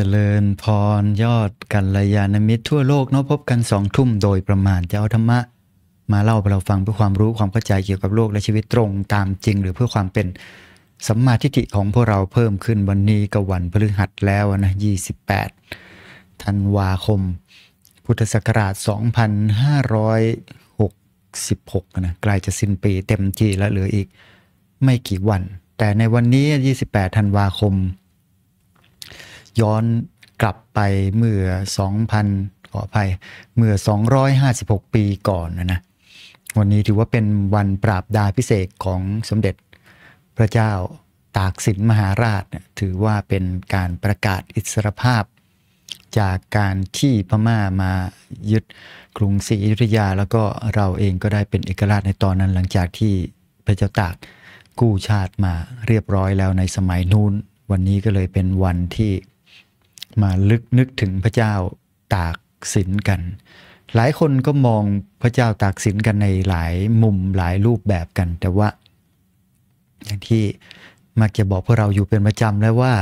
จริญพรยอดกัลยาณมิตรทั่วโลกเนาะพบกันสองทุ่มโดยประมาณ จะเอาธรรมะมาเล่าให้เราฟังเพื่อความรู้ความเข้าใจเกี่ยวกับโลกและชีวิตตรงตามจริงหรือเพื่อความเป็นสัมมาทิฏฐิของพวกเราเพิ่มขึ้นวันนี้กวันพฤหัสแล้วนะ 28ธันวาคม พุทธศักราช 2566นะใกล้จะสิ้นปีเต็มทีแล้วเหลืออีกไม่กี่วัน แต่ในวันนี้ 28ธันวาคมย้อนกลับไปเมื่อ 2,000ขออภัย เมื่อ 256 ปีก่อนนะนะวันนี้ถือว่าเป็นวันปราบดาพิเศษของสมเด็จพระเจ้าตากสินมหาราช ถือว่าเป็นการประกาศอิสรภาพ จากการที่พม่ามายึดกรุงศรีอยุธยา แล้วก็เราเองก็ได้เป็นเอกราชในตอนนั้น หลังจากที่พระเจ้าตากกู้ชาติมาเรียบร้อยแล้วในสมัยนู้น วันนี้ก็เลยเป็นวันที่มาลึกนึกถึงพระเจ้าตากสินกัน หลายคนก็มองพระเจ้าตากสินกันในหลายมุมหลายรูปแบบกัน แต่ว่าอย่างที่มักจะบอกพวกเราอยู่เป็นประจำแล้วว่า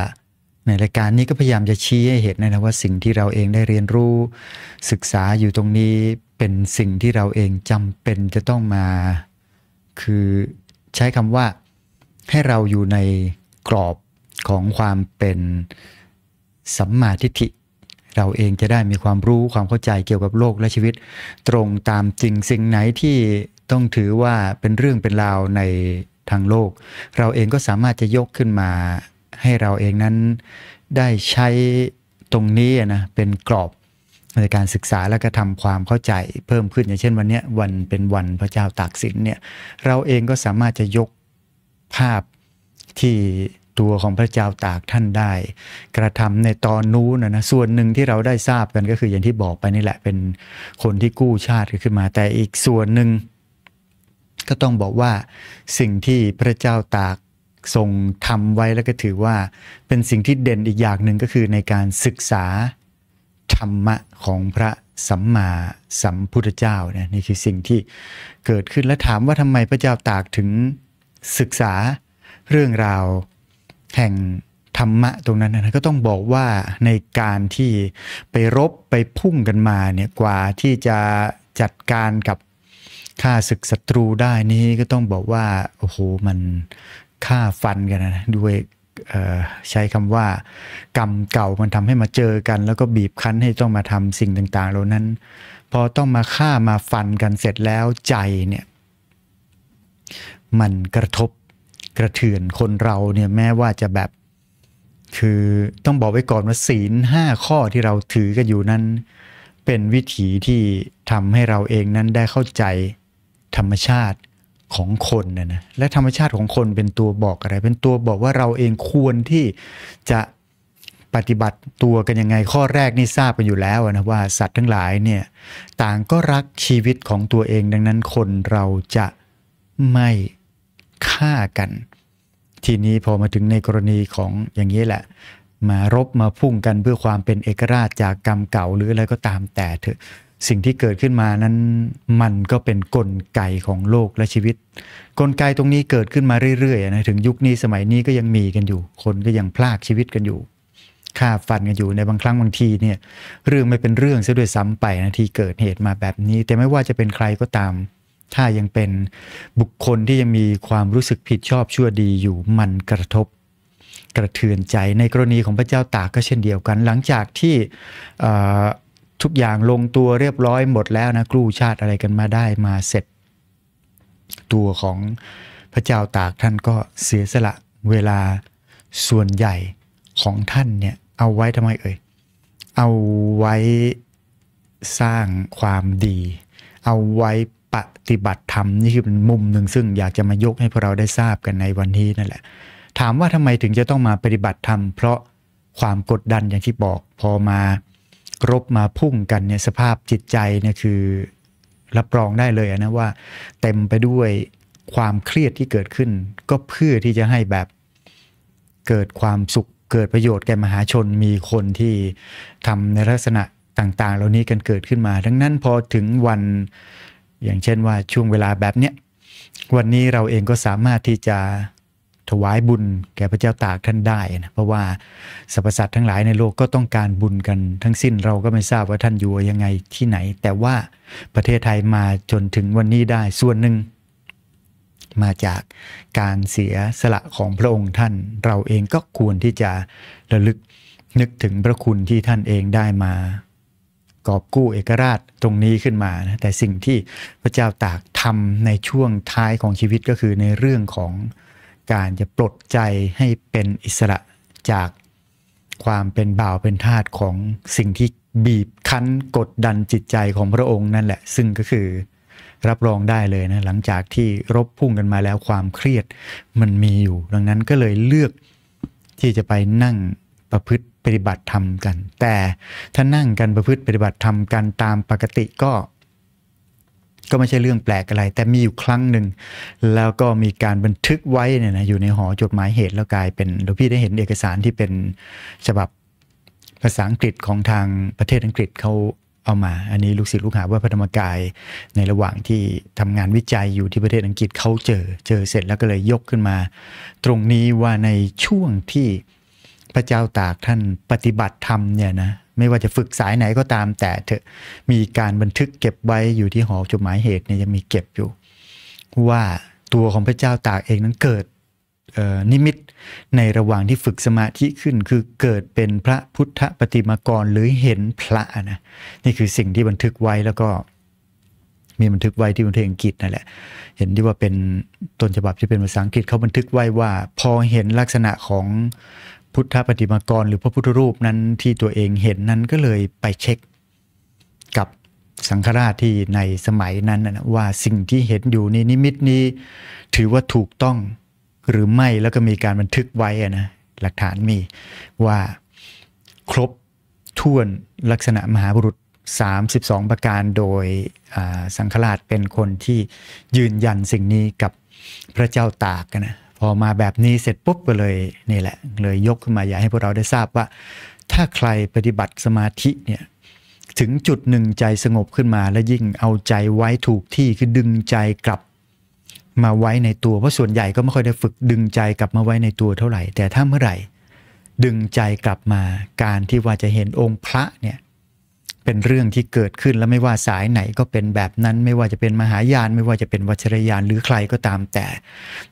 ในรายการนี้ก็พยายามจะชี้ให้เห็นนะว่าสิ่งที่เราเองได้เรียนรู้ ศึกษาอยู่ตรงนี้เป็นสิ่งที่เราเองจำเป็นจะต้องมา คือใช้คำว่าให้เราอยู่ในกรอบของความเป็นสัมมาทิฏฐิ เราเองจะได้มีความรู้ความเข้าใจเกี่ยวกับโลกและชีวิตตรงตามจริงสิ่งไหนที่ต้องถือว่าเป็นเรื่องเป็นราวในทางโลก เราเองก็สามารถจะยกขึ้นมาให้เราเองนั้นได้ใช้ตรงนี้นะเป็นกรอบในการศึกษาและก็ทำความเข้าใจเพิ่มขึ้นอย่างเช่นวันนี้วันเป็นวันพระเจ้าตากสินเนี่ยเราเองก็สามารถจะยกภาพที่ตัวของพระเจ้าตากท่านได้ กระทำในตอนนู้นนะส่วนหนึ่งที่เราได้ทราบกันก็คืออย่างที่บอกไป นี่แหละ เป็นคนที่กู้ชาติขึ้นมาแต่อีกส่วนหนึ่งก็ต้องบอกว่าสิ่งที่พระเจ้าตากทรงทำไว้แล้วก็ถือว่าเป็นสิ่งที่เด่นอีกอย่างหนึ่งก็คือในการศึกษาธรรมะของพระสัมมาสัมพุทธเจ้าเนี่ยนี่คือสิ่งที่เกิดขึ้นและถามว่าทำไมพระเจ้าตากถึงศึกษาเรื่องราวแห่งธรรมะตรงนั้นนะก็ต้องบอกว่าในการที่ไปรบไปพุ่งกันมาเนี่ยกว่าที่จะจัดการกับฆ่าศึกศัตรูได้นี้ก็ต้องบอกว่าโอ้โหมันฆ่าฟันกันนะด้วยใช้คำว่า กรรมเก่ามันทำให้มาเจอกัน แล้วก็บีบคั้นให้ต้องมาทำสิ่งต่างๆ เหล่านั้นพอต้องมาฆ่ามาฟันกันเสร็จแล้วใจเนี่ย มันกระทบกระเทือนคนเราเนี่ยแม้ว่าจะแบบ คือต้องบอกไว้ก่อนว่าศีลห้าข้อที่เราถือกันอยู่นั้น เป็นวิถีที่ทำให้เราเองนั้นได้เข้าใจธรรมชาติของคนนะนะและธรรมชาติของคนเป็นตัวบอกอะไร เป็นตัวบอกว่าเราเองควรที่ จะ ปฏิบัติตัวกันยังไงข้อแรกนี่ทราบกันอยู่แล้วนะว่าสัตว์ทั้งหลายเนี่ยต่างก็รักชีวิตของตัวเองดังนั้นคนเราจะไม่ฆ่ากันทีนี้พอมาถึงในกรณีของอย่างนี้แหละ มารบมาพุ่งกันเพื่อความเป็นเอกราชจากกรรมเก่าหรืออะไรก็ตาม แต่เถอะสิ่งที่เกิดขึ้นมานั้นมันก็เป็นนกลไกของโลกและชีวิต กลไกตรงนี้เกิดขึ้นมาเรื่อยๆนะถึงยุคนี้สมัยนี้ก็ยังมีกันอยู่ คนก็ยังพลากชีวิตกันอยู่ฆ่าฟันกันอยู่ในบางครั้งบางทีเนี่ย เรื่องไม่เป็นเรื่องซะด้วยซ้ำไปนะที่เกิดเหตุมาแบบนี้ แต่ไม่ว่าจะเป็นใครก็ตามถ้ายังเป็นบุคคลที่ยังมีความรู้สึกผิดชอบชั่วดีอยู่มันกระทบ กระเทือนใจในกรณีของพระเจ้าตากก็เช่นเดียวกัน หลังจากที่ทุกอย่างลงตัวเรียบร้อยหมดแล้วนะกลู่ชาติอะไรกันมาได้มาเสร็จ ตัวของพระเจ้าตากท่านก็เสียสละเวลาส่วนใหญ่ของท่านเนี่ยเอาไว้ทำไมเอ่ยเอาไว้สร้างความดี เอาไว้ปฏิบัติธรรมนี่คือเป็นมุมหนึ่งซึ่งอยากจะมายกให้พวกเราได้ทราบกันในวันนี้นั่นแหละ ถามว่าทำไมถึงจะต้องมาปฏิบัติธรรมเพราะความกดดันอย่างที่บอกพอมารบมาพุ่งกันเนี่ยสภาพจิตใจเนี่ยคือรับรองได้เลยนะว่าเต็มไปด้วยความเครียดที่เกิดขึ้น ก็เพื่อที่จะให้แบบเกิดความสุขเกิดประโยชน์แก่มหาชนมีคนที่ทำในลักษณะต่าง ๆ เหล่านี้กันเกิดขึ้นมาดังนั้นพอถึงวันอย่างเช่นว่าช่วงเวลาแบบเนี้ยวันนี้เราเองก็สามารถที่จะถวายบุญแก่พระเจ้าตากท่านได้นะเพราะว่าสรรพสัตว์ทั้งหลายในโลกก็ต้องการบุญกันทั้งสิ้นเราก็ไม่ทราบว่าท่านอยู่ยังไงที่ไหน แต่ว่าประเทศไทยมาจนถึงวันนี้ได้ส่วนหนึ่งมาจากการเสียสละของพระองค์ท่าน เราเองก็ควรที่จะระลึกนึกถึงพระคุณที่ท่านเองได้มากอบกู้เอกราชตรงนี้ขึ้นมานะแต่สิ่งที่พระเจ้าตากทำในช่วงท้ายของชีวิตก็คือในเรื่องของการจะปลดใจให้เป็นอิสระจากความเป็นบ่าวเป็นทาสของสิ่งที่บีบคั้นกดดันจิตใจของพระองค์นั่นแหละ ซึ่งก็คือรับรองได้เลยนะหลังจากที่รบพุ่งกันมาแล้วความเครียดมันมีอยู่ ดังนั้นก็เลยเลือกที่จะไปนั่งประพฤติปฏิบัติธรรมกัน แต่ถ้านั่งกันประพฤติปฏิบัติธรรมกันตามปกติก็ ก็ไม่ใช่เรื่องแปลกอะไร แต่มีอยู่ครั้งหนึ่งแล้วก็มีการบันทึกไว้เนี่ยนะอยู่ในหอจดหมายเหตุแล้วกลายเป็นหลวงพี่ได้เห็นเอกสารที่เป็นฉบับภาษาอังกฤษของทางประเทศอังกฤษเขาเอามาอันนี้ลูกศิษย์ลูกหาว่าพระธรรมกายในระหว่างที่ทำงานวิจัยอยู่ที่ประเทศอังกฤษเขาเจอเจอเสร็จแล้วก็เลยยกขึ้นมา ตรงนี้ว่าในช่วงที่พระเจ้าตากท่านปฏิบัติธรรมเนี่ยนะไม่ว่าจะฝึกสายไหนก็ตามแต่เถอะมีการบันทึกเก็บไว้อยู่ที่หอจดหมายเหตุเนี่ยยังมีเก็บอยู่ ว่าตัวของพระเจ้าตากเองนั้นเกิดนิมิตในระหว่างที่ฝึกสมาธิขึ้น คือเกิดเป็นพระพุทธปฏิมากรหรือเห็นพระนะนี่คือสิ่งที่บันทึกไว้แล้วก็มีบันทึกไว้ที่ประเทศอังกฤษนั่นแหละเห็นที่ว่าเป็นต้นฉบับที่เป็นภาษาอังกฤษเขาบันทึกไว้ว่า พอเห็นลักษณะของพุทธปฏิมากรหรือพระพุทธรูปนั้นที่ตัวเองเห็นนั้นก็เลยไปเช็คกับสังฆราชที่ในสมัยนั้นนะว่าสิ่งที่เห็นอยู่ในนิมิตนี้ถือว่าถูกต้องหรือไม่แล้วก็มีการบันทึกไว้นะหลักฐานมีว่าครบถ้วนลักษณะมหาบุรุษ 32 ประการโดยสังฆราชเป็นคนที่ยืนยันสิ่งนี้กับพระเจ้าตากนะพอมาแบบนี้เสร็จปุ๊บก็เลยนี่แหละ เลยยกขึ้นมาอยากให้พวกเราได้ทราบว่า ถ้าใครปฏิบัติสมาธิเนี่ยถึงจุดหนึ่งใจสงบขึ้นมา และยิ่งเอาใจไว้ถูกที่คือดึงใจกลับมาไว้ในตัว เพราะส่วนใหญ่ก็ไม่ค่อยได้ฝึกดึงใจกลับมาไว้ในตัวเท่าไหร่ แต่ถ้าเมื่อไหร่ ดึงใจกลับมาการที่ว่าจะเห็นองค์พระเนี่ยเป็นเรื่องที่เกิดขึ้นและไม่ว่าสายไหนก็เป็นแบบนั้นไม่ว่าจะเป็นมหายาน ไม่ว่าจะเป็นวัชรยานหรือใครก็ตามแต่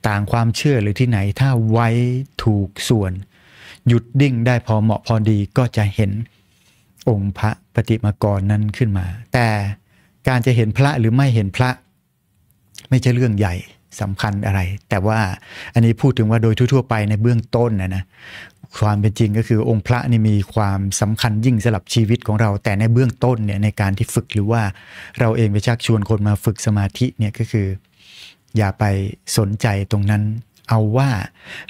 ต่างความเชื่อหรือที่ไหนถ้าไว้ถูกส่วน หยุดดิ้งได้พอเหมาะพอดีก็จะเห็นองค์พระปฏิมากรนั้นขึ้นมา แต่การจะเห็นพระหรือไม่เห็นพระ ไม่ใช่เรื่องใหญ่สำคัญอะไร แต่ว่าอันนี้พูดถึงว่าโดยทั่วๆไปในเบื้องต้นนะนะความเป็นจริงก็คือองค์พระนี่มีความสำคัญยิ่งสำหรับชีวิตของเรา แต่ในเบื้องต้นเนี่ยในการที่ฝึกหรือว่าเราเองไปชักชวนคนมาฝึกสมาธิเนี่ยก็คือ อย่าไปสนใจตรงนั้นเอาว่า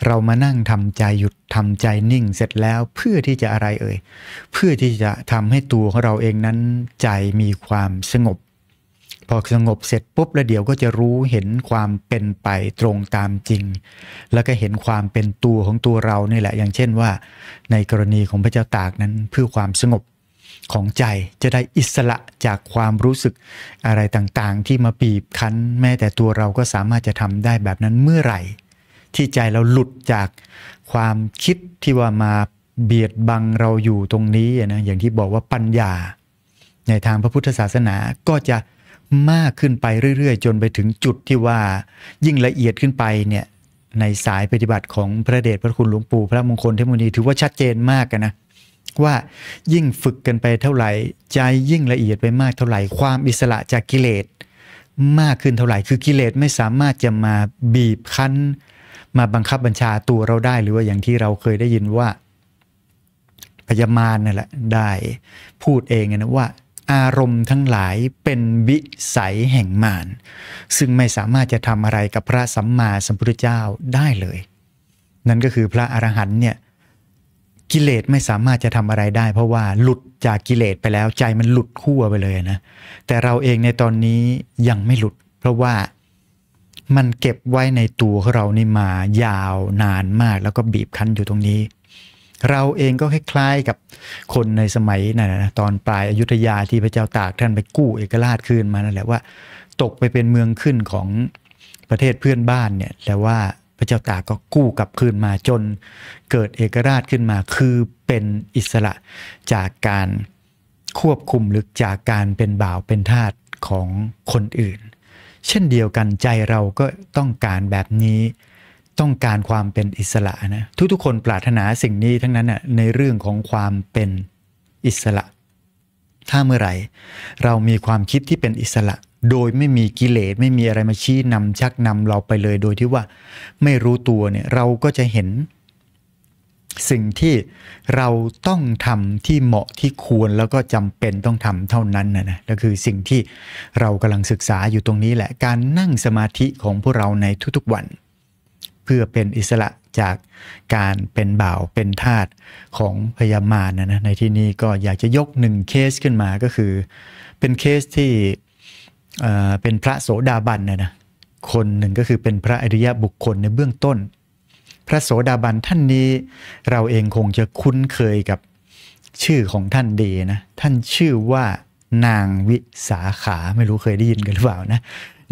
เรามานั่งทำใจหยุดทำใจนิ่งเสร็จแล้วเพื่อที่จะอะไรเอ่ยเพื่อที่จะทำให้ตัวของเราเองนั้นใจมีความสงบพอสงบเสร็จปุ๊บแล้วเดี๋ยวก็จะรู้เห็นความเป็นไปตรงตามจริง แล้วก็เห็นความเป็นตัวของตัวเรานี่แหละ อย่างเช่นว่า ในกรณีของพระเจ้าตากนั้นเพื่อความสงบของใจจะได้อิสระจากความรู้สึกอะไรต่างๆ ที่มาปีบคั้น แม้แต่ตัวเราก็สามารถจะทำได้แบบนั้นเมื่อไหร่ ที่ใจเราหลุดจากความคิดที่ว่ามาเบียดบังเราอยู่ตรงนี้นะอย่างที่บอกว่าปัญญา ในทางพระพุทธศาสนาก็จะมากขึ้นไปเรื่อยๆ จนไปถึงจุดที่ว่ายิ่งละเอียดขึ้นไปเนี่ยในสายปฏิบัติของพระเดชพระคุณหลวงปู่พระมงคลเทมุนีถือว่าชัดเจนมากกันนะ ว่ายิ่งฝึกกันไปเท่าไหร่ใจยิ่งละเอียดไปมากเท่าไหร่ความอิสระจากกิเลส มากขึ้นเท่าไหร่ คือกิเลสไม่สามารถจะมาบีบคั้น มาบังคับบัญชาตัวเราได้หรือว่าอย่างที่เราเคยได้ยินว่า พยามานนั่นแหละได้พูดเองนะว่าอารมณ์ทั้งหลายเป็นวิสัยแห่งมารซึ่งไม่สามารถจะทำอะไรกับพระสัมมาสัมพุทธเจ้าได้เลย นั่นก็คือพระอรหันต์เนี่ย กิเลสไม่สามารถจะทำอะไรได้เพราะว่าหลุดจากกิเลสไปแล้วใจมันหลุดขั้วไปเลยนะแต่เราเองในตอนนี้ยังไม่หลุด เพราะว่ามันเก็บไว้ในตัวของเรานี่มายาวนานมากแล้วก็บีบคั้นอยู่ตรงนี้เราเองก็คล้ายๆกับคนในสมัยนั่นนะตอนปลายอายุธยาที่พระเจ้าตากท่านไปกู้เอกราชคืนมานั่นแหละว่า ตกไปเป็นเมืองขึ้นของประเทศเพื่อนบ้านเนี่ย แต่ว่าพระเจ้าตากก็กู้กลับคืนมาจนเกิดเอกราชขึ้นมาคือเป็นอิสระจากการควบคุม หรือจากการเป็นบ่าวเป็นทาสของคนอื่น เช่นเดียวกันใจเราก็ต้องการแบบนี้ต้องการความเป็นอิสระนะทุกๆคนปรารถนาสิ่งนี้ทั้งนั้นนะในเรื่องของความเป็นอิสระ ถ้าเมื่อไหร่เรามีความคิดที่เป็นอิสระ โดยไม่มีกิเลส ไม่มีอะไรมาชี้นำชักนำเราไปเลยโดยที่ว่าไม่รู้ตัวเนี่ยเราก็จะเห็น สิ่งที่เราต้องทำที่เหมาะที่ควรแล้วก็จำเป็นต้องทำเท่านั้นนะนะก็คือสิ่งที่เรากำลังศึกษาอยู่ตรงนี้แหละการนั่งสมาธิของพวกเราในทุกๆวันเพื่อเป็นอิสระจากการเป็นบ่าวเป็นทาสของพญามารนะนะในที่นี้ก็อยากจะยกหนึ่งเคสขึ้นมาก็คือ เป็นเคสที่เป็นพระโสดาบันนะนะคนหนึ่งก็คือเป็นพระอริยบุคคลในเบื้องต้น พระโสดาบันท่านนี้เราเองคงจะคุ้นเคยกับชื่อของท่านดีนะท่านชื่อว่านางวิสาขาไม่รู้เคยได้ยินกันหรือเปล่านะ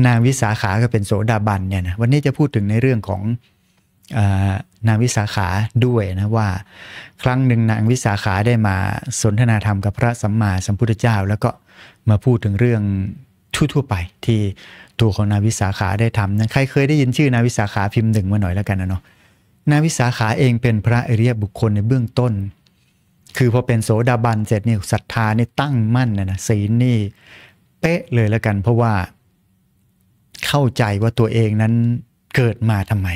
นางวิสาขาก็เป็นโสดาบันเนี่ยนะ วันนี้จะพูดถึงในเรื่องของนางวิสาขาด้วยนะว่า ครั้งหนึ่งนางวิสาขาได้มาสนทนาธรรมกับพระสัมมาสัมพุทธเจ้า แล้วก็มาพูดถึงเรื่องทั่วๆไปที่ตัวของนางวิสาขาได้ทำนะใครเคยได้ยินชื่อนางวิสาขาพิมพ์หนึ่งมาหน่อยแล้วกันนะเนาะนางวิสาขาเองเป็นพระอริยบุคคลในเบื้องต้น คือพอเป็นโสดาบันเสร็จเนี่ยศรัทธาเนี่ยตั้งมั่นนะนะศีลนี่เป๊ะเลยแล้วกันเพราะว่าเข้าใจว่าตัวเองนั้นเกิดมาทำไม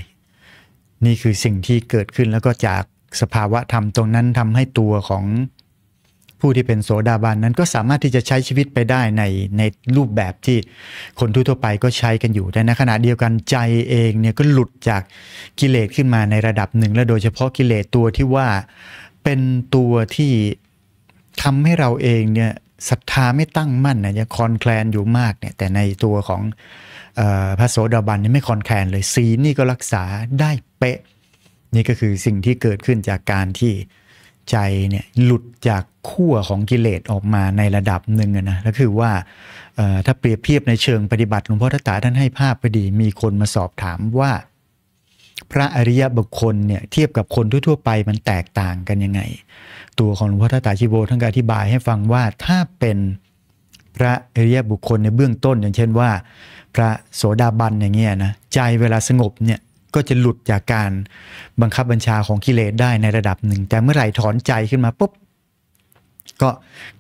นี่คือสิ่งที่เกิดขึ้นแล้วก็จากสภาวะธรรมตรงนั้นทำให้ตัวของผู้ที่เป็นโสดาบันนั้นก็สามารถที่จะใช้ชีวิตไปได้ในในรูปแบบที่คนทั่วไปก็ใช้กันอยู่แต่ในขณะเดียวกันใจเองเนี่ยก็หลุดจากกิเลสขึ้นมาในระดับหนึ่งและโดยเฉพาะกิเลสตัวที่ว่าเป็นตัวที่ทำให้เราเองเนี่ยศรัทธาไม่ตั้งมั่นนะยังคลอนแคลนอยู่มากเนี่ยแต่ในตัวของพระโสดาบันนี่ไม่คอนแคลนเลยศีลนี่ก็รักษาได้เป๊ะ นี่ก็คือสิ่งที่เกิดขึ้นจากการที่ใจเนี่ยหลุดจากขั้วของกิเลสออกมาในระดับหนึ่งนะแล้วคือว่าถ้าเปรียบเทียบในเชิงปฏิบัติหลวงพ่อทัตตาท่านให้ภาพพอดีมีคนมาสอบถามว่า พระอริยบุคคลเนี่ยเทียบกับคนทั่ว ๆ ไปมันแตกต่างกันยังไง ตัวของหลวงพ่อทัตตาชิโบท่านก็อธิบายให้ฟังว่าถ้าเป็นพระอริยบุคคลในเบื้องต้นอย่างเช่นว่า พระโสดาบันอย่างเงี้ยนะใจเวลาสงบเนี่ยก็จะหลุดจากการบังคับบัญชาของกิเลสได้ในระดับหนึ่ง แต่เมื่อไหร่ถอนใจขึ้นมาปุ๊บก็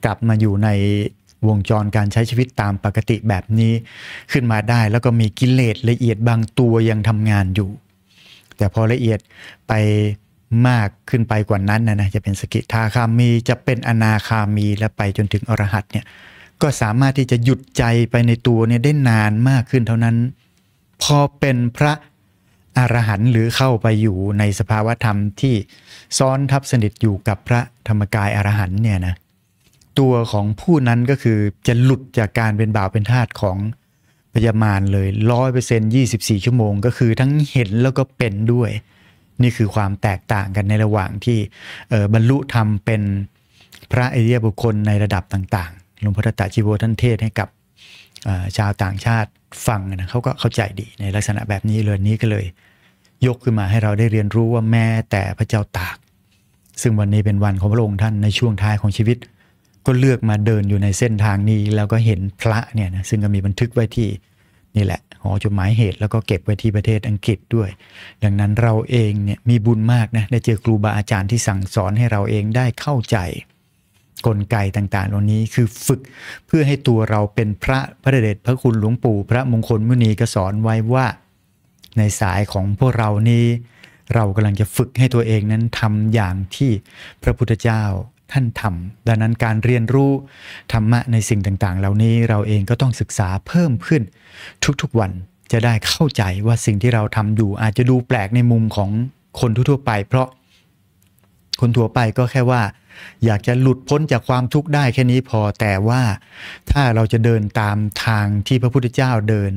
กลับมาอยู่ในวงจรการใช้ชีวิตตามปกติแบบนี้ขึ้นมาได้แล้วก็มีกิเลสละเอียดบางตัวยังทำงานอยู่ แต่พอละเอียดไปมากขึ้นไปกว่านั้นนะนะจะเป็นสกิทาคามีจะเป็นอนาคามีและไปจนถึงอรหัตเนี่ยก็สามารถที่จะหยุดใจไปในตัวเนี่ยได้นานมากขึ้นเท่านั้นพอเป็นพระอรหันต์หรือเข้าไปอยู่ในสภาวะธรรมที่ซ้อนทับสนิทอยู่กับพระธรรมกายอรหันต์เนี่ยนะตัวของผู้นั้นก็คือจะหลุดจากการเป็นบ่าวเป็นทาสของพยามารเลยร้อยเปอร์เซ็นต์ยี่สิบสี่ชั่วโมงก็คือทั้งเห็นแล้วก็เป็นด้วย นี่คือความแตกต่างกันในระหว่างที่บรรลุธรรมเป็นพระอริยบุคคลในระดับต่างหลวงพ่อตาชิโวท่านเทศให้กับ ชาวต่างชาติฟังนะเขาก็เข้าใจดีในลักษณะแบบนี้เลยนี้ก็เลย ยกขึ้นมาให้เราได้เรียนรู้ว่าแม่แต่พระเจ้าตาก ซึ่งวันนี้เป็นวันของพระองค์ท่านในช่วงท้ายของชีวิต ก็เลือกมาเดินอยู่ในเส้นทางนี้แล้วก็เห็นพระเนี่ยนะซึ่งก็มีบันทึกไว้ที่ นี่แหละ หอจดหมายเหตุแล้วก็เก็บไว้ที่ประเทศอังกฤษด้วยดังนั้นเราเองเนี่ยมีบุญมากนะได้เจอครูบาอาจารย์ที่สั่งสอนให้เราเองได้เข้าใจกลไกต่างๆเหล่านี้คือฝึกเพื่อให้ตัวเราเป็นพระพระเดชพระคุณหลวงปู่ พระมงคลมุนีก็สอนไว้ว่าในสายของพวกเรานี้ เรากำลังจะฝึกให้ตัวเองนั้นทำอย่างที่พระพุทธเจ้าท่านทำดังนั้นการเรียนรู้ธรรมะในสิ่งต่างๆ เหล่านี้เราเองก็ต้องศึกษาเพิ่มขึ้น ทุกๆวันจะได้เข้าใจว่าสิ่งที่เราทำอยู่ อาจจะดูแปลกในมุมของคนทั่วๆไปเพราะคนทั่วไปก็แค่ว่า อยากจะหลุดพ้นจากความทุกข์ได้แค่นี้พอแต่ว่าถ้าเราจะเดินตามทางที่พระพุทธเจ้าเดิน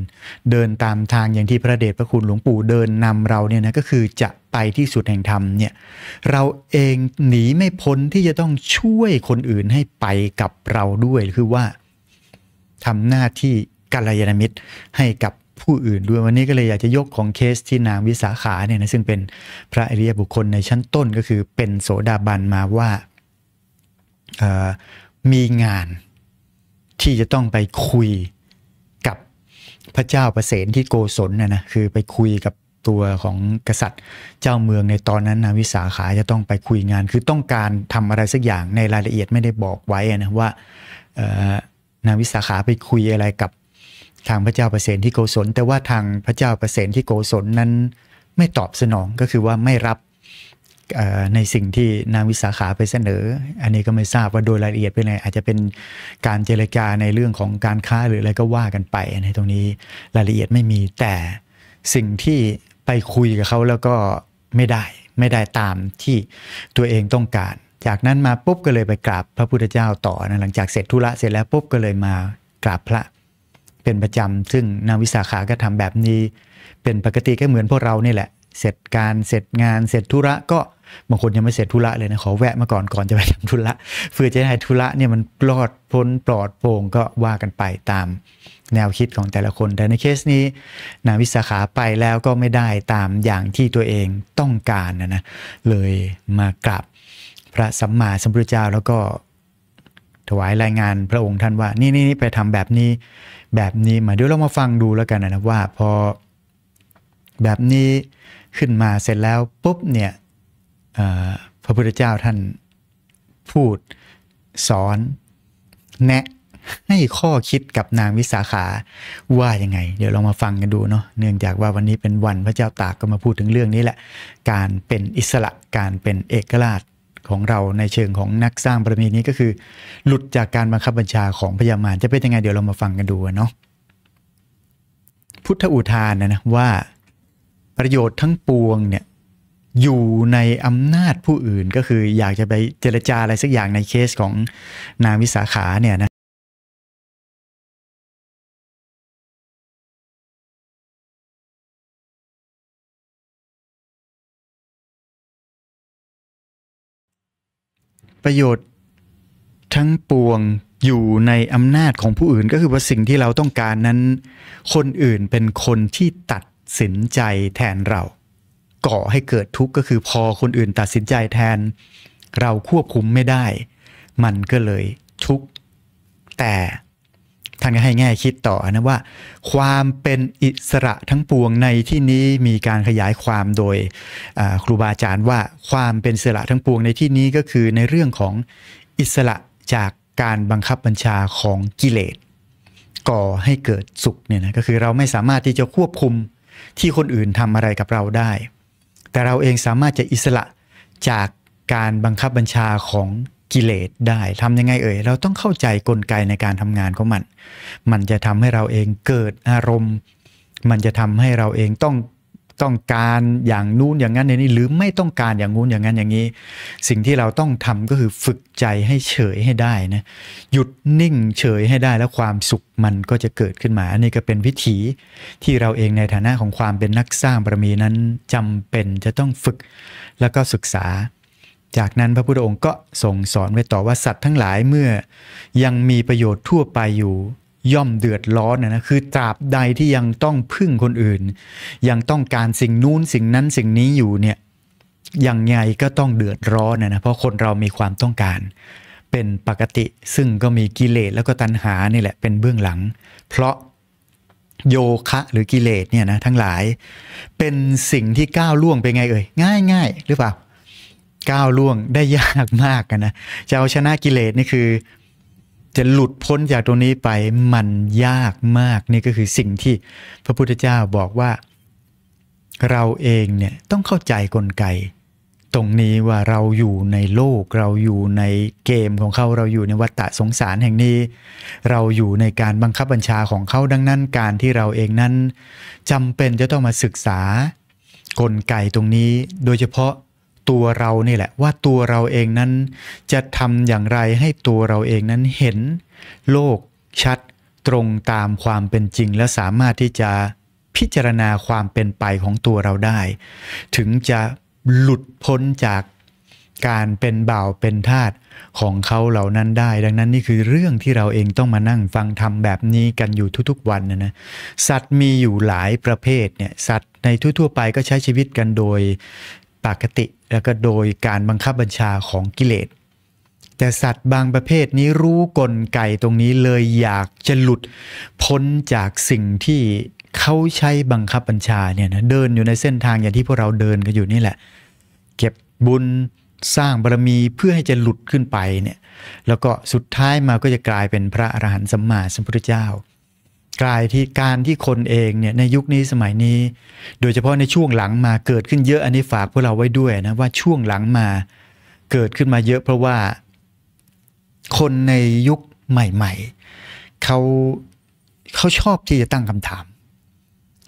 เดินตามทางอย่างที่พระเดชพระคุณหลวงปู่เดินนำเราเนี่ยนะก็คือจะไปที่สุดแห่งธรรมเนี่ยเราเองหนีไม่พ้นที่จะต้องช่วยคนอื่นให้ไปกับเราด้วยคือว่า ทำหน้าที่กัลยาณมิตรให้กับผู้อื่นด้วยวันนี้ก็เลยอยากจะยกของเคสที่นางวิสาขาเนี่ยนะซึ่งเป็นพระอริยบุคคลในชั้นต้นก็คือเป็นโสดาบันมาว่ามีงานที่จะต้องไปคุยกับพระเจ้าประเสนที่โกศลนะนะคือไปคุยกับตัวของกษัตริย์เจ้าเมืองในตอนนั้นนาะวิสาขาจะต้องไปคุยงาน คือต้องการทำอะไรสักอย่างในรายละเอียดไม่ได้บอกไว้นะว่านางวิสาขาไปคุยอะไรกับทาง พระเจ้าประเสนที่โกศล แต่ว่าทางพระเจ้าประเสนที่โกศลนั้นไม่ตอบสนองก็คือว่าไม่รับในสิ่งที่นางวิสาขาไปเสนอ อันนี้ก็ไม่ทราบว่าโดยรายละเอียดเป็นไงอาจจะเป็นการเจรจาในเรื่องของการค้าหรืออะไรก็ว่ากันไปในตรงนี้รายละเอียดไม่มีแต่สิ่งที่ไปคุยกับเขาแล้วก็ไม่ได้ไม่ได้ตามที่ตัวเองต้องการ จากนั้นมาปุ๊บก็เลยไปกราบพระพุทธเจ้า ต่อนะหลังจาก เสร็จธุระเสร็จแล้วปุ๊บก็เลยมากราบพระเป็นประจำซึ่งนางวิสาขาก็ทำแบบนี้เป็นปกติก็เหมือนพวกเรานี่แหละเสร็จการเสร็จงานเสร็จธุระก็บางคนยังไม่เสร็จธุระเลยนะขอแวะมาก่อนก่อนจะไปทำธุระเพื่อจะให้ธุระเนี่ยมันปลอดพ้นปลอดโปร่งก็ว่ากันไปตามแนวคิดของแต่ละคนแต่ในเคสนี้นางวิสาขาไปแล้วก็ไม่ได้ตามอย่างที่ตัวเองต้องการนะนะเลยมากราบพระสัมมาสัมพุทธเจ้าแล้วก็ถวายรายงานพระองค์ท่านว่า นี่นี่ไปทำแบบนี้แบบนี้มาเดี๋ยวเรามาฟังดูแล้วกันนะครับว่าพอแบบนี้ขึ้นมาเสร็จแล้วปุ๊บเนี่ยพระพุทธเจ้าท่านพูดสอนแนะให้ข้อคิดกับนางวิสาขาว่ายังไง เดี๋ยวเรามาฟังกันดูเนาะเนื่องจากว่าวันนี้เป็นวันพระเจ้าตากก็มาพูดถึงเรื่องนี้แหละการเป็นอิสระการเป็นเอกราชของเราในเชิงของนักสร้างบารมีนี้ก็คือ หลุดจากการบังคับบัญชาของพญามาร จะเป็นยังไงเดี๋ยวเรามาฟังกันดูเนาะ พุทธอุทานนะนะว่าประโยชน์ทั้งปวงเนี่ยอยู่ในอำนาจผู้อื่นก็คืออยากจะไปเจรจาอะไรสักอย่างในเคสของนางวิสาขาเนี่ยนะประโยชน์ทั้งปวงอยู่ในอำนาจของผู้อื่นก็คือว่าสิ่งที่เราต้องการนั้น คนอื่นเป็นคนที่ตัดสินใจแทนเรา ก่อให้เกิดทุกข์ก็คือพอคนอื่นตัดสินใจแทน เราควบคุมไม่ได้ มันก็เลยทุกข์แต่ท่านก็ให้แง่คิดต่อนะว่าความเป็นอิสระทั้งปวงในที่นี้มีการขยายความโดยครูบาอาจารย์ว่าความเป็นอิสระทั้งปวงในที่นี้ก็คือในเรื่องของอิสระจากการบังคับบัญชาของกิเลส ก่อให้เกิดสุขเนี่ยนะก็คือเราไม่สามารถที่จะควบคุมที่คนอื่นทำอะไรกับเราได้ แต่เราเองสามารถจะอิสระจากการบังคับบัญชาของกิเลสได้ทำยังไงเอ่ยเราต้องเข้าใจกลไกในการทำงานของ มันมันจะทำให้เราเองเกิดอารมณ์ มันจะทำให้เราเองต้องต้องการอย่างนู้นอย่างนั้นในนี้หรือไม่ต้องการอย่างนู้นอย่างนั้นอย่างนี้ สิ่งที่เราต้องทำก็คือฝึกใจให้เฉยให้ได้นะหยุดนิ่งเฉยให้ได้แล้วความสุขมันก็จะเกิดขึ้นมาอันนี้ก็เป็นวิธีที่เราเองในฐานะของความเป็นนักสร้างบารมีนั้นจำเป็นจะต้องฝึกแล้วก็ศึกษาจากนั้นพระพุทธองค์ก็ทรงสอนไว้ต่อว่าสัตว์ทั้งหลายเมื่อยังมีประโยชน์ทั่วไปอยู่ย่อมเดือดร้อนนะนะคือตราบใดที่ยังต้องพึ่งคนอื่น ยังต้องการสิ่งนู้นสิ่งนั้นสิ่งนี้อยู่เนี่ยยังไงก็ต้องเดือดร้อนนะนะเพราะคนเรามีความต้องการเป็นปกติ ซึ่งก็มีกิเลสแล้วก็ตัณหานี่แหละเป็นเบื้องหลัง เพราะโยคะหรือกิเลสเนี่ยนะทั้งหลายเป็นสิ่งที่ก้าวล่วงไปไงเอ่ยง่ายง่ายหรือเปล่าก้าวล่วงได้ยากมากนะ จะเอาชนะกิเลสนี่คือจะหลุดพ้นจากตรงนี้ไปมันยากมากนี่ก็คือสิ่งที่พระพุทธเจ้าบอกว่า เราเองเนี่ยต้องเข้าใจกลไกตรงนี้ว่าเราอยู่ในโลกเราอยู่ในเกมของเขาเราอยู่ในวัฏฏะสงสารแห่งนี้ เราอยู่ในการบังคับบัญชาของเขาดังนั้นการที่เราเองนั้นจำเป็นจะต้องมาศึกษากลไกตรงนี้โดยเฉพาะตัวเรานี่แหละว่าตัวเราเองนั้นจะทำอย่างไรให้ตัวเราเองนั้นเห็นโลกชัดตรงตามความเป็นจริง และสามารถที่จะพิจารณาความเป็นไปของตัวเราได้ ถึงจะหลุดพ้นจากการเป็นบ่าวเป็นทาสของเขาเหล่านั้นได้ ดังนั้นนี่คือเรื่องที่เราเองต้องมานั่งฟังทำแบบนี้กันอยู่ทุกๆวันนะนะสัตว์มีอยู่หลายประเภทเนี่ยสัตว์ในทั่วๆไปก็ใช้ชีวิตกันโดยปกติแล้วก็โดยการบังคับบัญชาของกิเลส แต่สัตว์บางประเภทนี้รู้กลไกตรงนี้เลยอยากจะหลุด พ้นจากสิ่งที่เขาใช้บังคับบัญชา เนี่ยนะเดินอยู่ในเส้นทางอย่างที่พวกเราเดินกันอยู่นี่แหละ เก็บบุญสร้างบารมีเพื่อให้จะหลุดขึ้นไปเนี่ยแล้วก็สุดท้ายมาก็จะกลายเป็นพระอรหันต์สัมมาสัมพุทธเจ้ากลายที่การที่คนเองเนี่ยในยุคนี้สมัยนี้ โดยเฉพาะในช่วงหลังมาเกิดขึ้นเยอะอันนี้ฝากพวกเราไว้ด้วยนะว่าช่วงหลังมาเกิดขึ้นมาเยอะ เพราะว่าคนในยุคใหม่ ๆ เขาเขาชอบที่จะตั้งคำถาม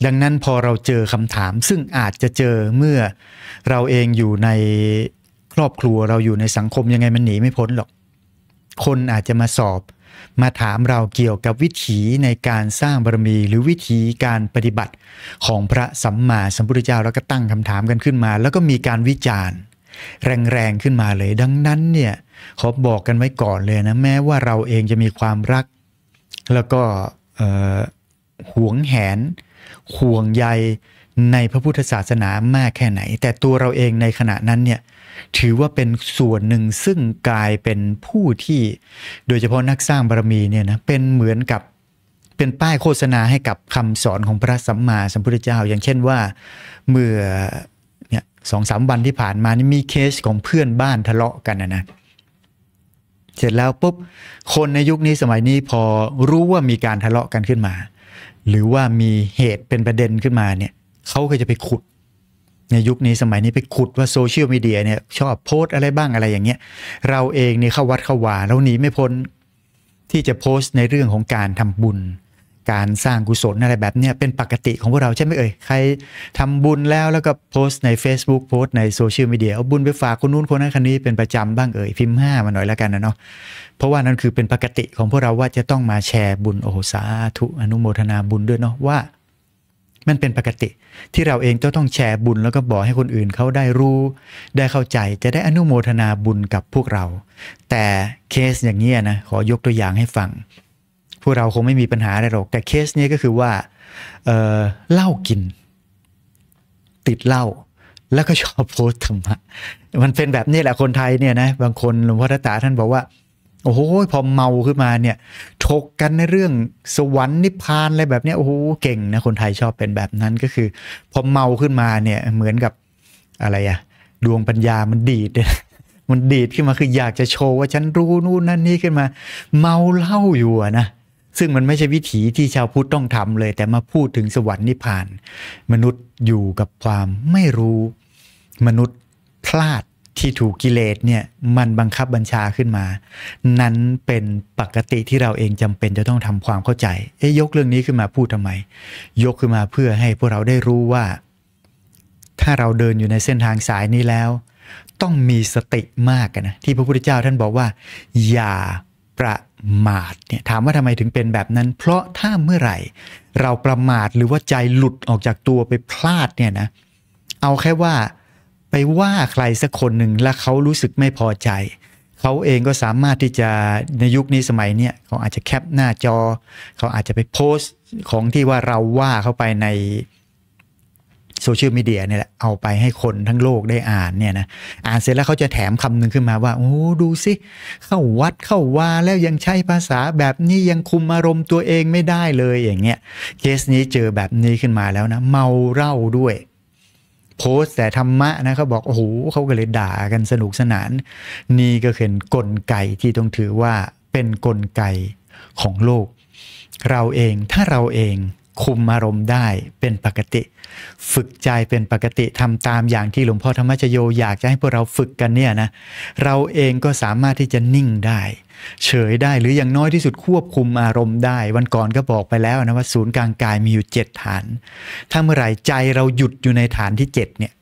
ดังนั้นพอเราเจอคำถามซึ่งอาจจะเจอเมื่อเราเองอยู่ในครอบครัวเราอยู่ในสังคมยังไงมันหนีไม่พ้นหรอก คนอาจจะมาสอบมาถามเราเกี่ยวกับวิถีในการสร้างบารมีหรือวิธี การปฏิบัติของพระสัมมาสัมพุทธเจ้าแล้วก็ตั้งคำถามกันขึ้นมา แล้วก็มีการวิจารณ์ แรงๆขึ้นมาเลย ดังนั้นเนี่ยขอบอกกันไว้ก่อนเลยนะแม้ว่าเราเองจะมีความรัก แล้วก็หวงแหนห่วงใยในพระพุทธศาสนามากแค่ไหน แต่ตัวเราเองในขณะนั้นเนี่ยถือว่าเป็นส่วนหนึ่งซึ่งกลายเป็นผู้ที่โดยเฉพาะนักสร้างบารมีเนี่ยนะเป็นเหมือนกับเป็นป้ายโฆษณาให้กับคำสอนของพระสัมมาสัมพุทธเจ้าอย่างเช่นว่า เมื่อเนี่ยสองสามวันที่ผ่านมานี่มีเคสของเพื่อนบ้านทะเลาะกันนะนะเสร็จแล้วปุ๊บคนในยุคนี้สมัยนี้พอรู้ว่ามีการทะเลาะกันขึ้นมา หรือว่ามีเหตุเป็นประเด็นขึ้นมาเนี่ยเขาก็จะไปขุดในยุคนี้สมัยนี้ไปขุดว่าโซเชียลมีเดียเนี่ยชอบโพสอะไรบ้างอะไรอย่างเงี้ยเราเองเนี่เข้าวัดเข้าวาเราหนีไม่พ้นที่จะโพสต์ในเรื่องของการทำบุญ การสร้างกุศลอะไรแบบเนี้ยเป็นปกติของพวกเราใช่ไหมเอ่ยใครทำบุญแล้วแล้วก็โพสต์ใน Facebook โพสต์ในโซเชียลมีเดียเอาบุญไปฝากคนนู้นคนนั้นคนนี้เป็นประจำบ้างเอ่ยพิมพ์ห้ามาหน่อยแล้วกันนะเนาะเพราะว่านั่นคือเป็นปกติของพวกเราว่าจะต้องมาแชร์บุญโอสาธุอนุโมทนาบุญด้วยเนาะว่ามันเป็นปกติที่เราเองจะต้องแชร์บุญแล้วก็บอกให้คนอื่นเขาได้รู้ ได้เข้าใจจะได้อนุโมทนาบุญกับพวกเรา แต่เคสอย่างนี้นะ ขอยกตัวอย่างให้ฟัง พวกเราคงไม่มีปัญหาอะไรหรอก แต่เคสนี้ก็คือว่าเเหล้ากิน ติดเหล้าแล้วก็ชอบโพสต์ธรรมะมันเป็นแบบนี้แหละ คนไทยเนี่ยนะบางคนหลวงพ่อตาท่านบอกว่าโอ้โหพอเมาขึ้นมาเนี่ยชกกันในเรื่องสวรรค์นิพพานอะไรแบบนี้โอ้โหเก่งนะคนไทยชอบเป็นแบบนั้นก็คือ พอเมาขึ้นมาเนี่ยเหมือนกับอะไรอะดวงปัญญามันดีดมันดีดขึ้นมาคืออยากจะโชว์ว่าฉันรู้นู่นนั่นนี่ขึ้นมาเมาเล่าอยู่นะซึ่งมันไม่ใช่วิถีที่ชาวพุทธต้องทำเลย แต่มาพูดถึงสวรรค์นิพพาน มนุษย์อยู่กับความไม่รู้มนุษย์พลาดที่ถูกกิเลสเนี่ย มันบังคับบัญชาขึ้นมา นั้นเป็นปกติที่เราเองจำเป็นจะต้องทำความเข้าใจ เอ๊ยกเรื่องนี้ขึ้นมาพูดทำไม ยกขึ้นมาเพื่อให้พวกเราได้รู้ว่า ถ้าเราเดินอยู่ในเส้นทางสายนี้แล้ว ต้องมีสติมากกนะที่พระพุทธเจ้าท่านบอกว่า อย่าประมาทเนี่ยถามว่าทำไมถึงเป็นแบบนั้น เพราะถ้าเมื่อไหร่เราประมาทหรือว่าใจหลุดออกจากตัวไปพลาดเนี่ยนะ เอาแค่ว่าไปว่าใครสักคนหนึ่งแล้วเขารู้สึกไม่พอใจ เขาเองก็สามารถที่จะในยุคนี้สมัยเนี้ยเขาอาจจะแคปหน้าจอเขาอาจจะไปโพสต์ของที่ว่าเราว่าเข้าไปในโซเชียลมีเดียเนี่ยแหละเอาไปให้คนทั้งโลกได้อ่านเนี่ยนะอ่านเสร็จแล้วเขาจะแถมคำหนึ่งขึ้นมาว่า โอ้ดูสิ เข้าวัดเข้าว่าแล้วยังใช้ภาษาแบบนี้ยังคุมอารมณ์ตัวเองไม่ได้เลยอย่างเงี้ยเคสนี้เจอแบบนี้ขึ้นมาแล้วนะเมาเหล้าด้วยโพสแต่ธรรมะนะเขาบอก โอ้โหเขาก็เลยด่ากันสนุกสนาน นี่ก็เห็นกลไกที่ต้องถือว่าเป็นนกลไกของโลก เราเองถ้าเราเองคุมอารมณ์ได้เป็นปกติ ฝึกใจเป็นปกติทำตามอย่างที่หลวงพ่อธรรมชโยอยากจะให้พวกเราฝึกกันเนี่ยนะเราเองก็สามารถที่จะนิ่งได้ เฉยได้หรืออย่างน้อยที่สุดควบคุมอารมณ์ได้ วันก่อนก็บอกไปแล้วนะว่าศูนย์กลางกายมีอยู่เจ็ดฐาน ถ้าเมื่อไหร่ใจเราหยุดอยู่ในฐานที่เจ็ดเนี่ย